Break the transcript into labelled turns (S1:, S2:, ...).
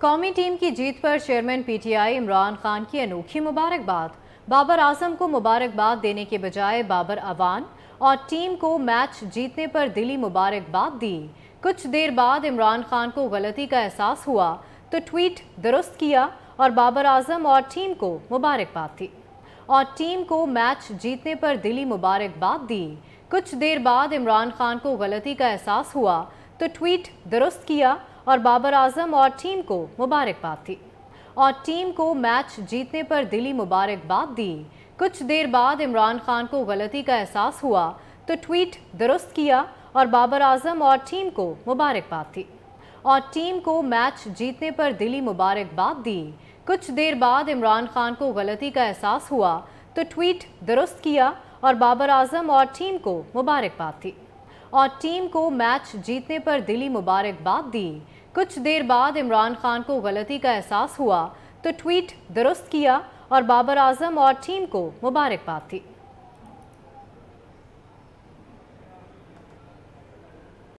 S1: कौमी टीम की जीत पर चेयरमैन पीटीआई इमरान खान की अनोखी मुबारकबाद बाबर आजम को मुबारकबाद देने के बजाय बाबर अवान और टीम को मैच जीतने पर दिली मुबारकबाद दी कुछ देर बाद इमरान खान को गलती का एहसास हुआ तो ट्वीट दुरुस्त किया और बाबर आजम और टीम को मुबारकबाद दी और टीम को मैच जीतने पर दिली मुबारकबाद दी कुछ देर बाद इमरान खान को गलती का एहसास हुआ तो ट्वीट दुरुस्त किया और बाबर आजम और टीम को मुबारकबाद दी और टीम को मैच जीतने पर दिली मुबारकबाद दी कुछ देर बाद इमरान खान को गलती का एहसास हुआ तो ट्वीट दुरुस्त किया और बाबर आजम और टीम को मुबारकबाद दी और टीम को मैच जीतने पर दिली मुबारकबाद दी कुछ देर बाद इमरान खान को गलती का एहसास हुआ तो ट्वीट दुरुस्त किया और बाबर आजम और टीम को मुबारकबाद दी और टीम को मैच जीतने पर दिली मुबारकबाद दी कुछ देर बाद इमरान खान को गलती का एहसास हुआ तो ट्वीट दुरुस्त किया और बाबर आजम और टीम को मुबारकबाद दी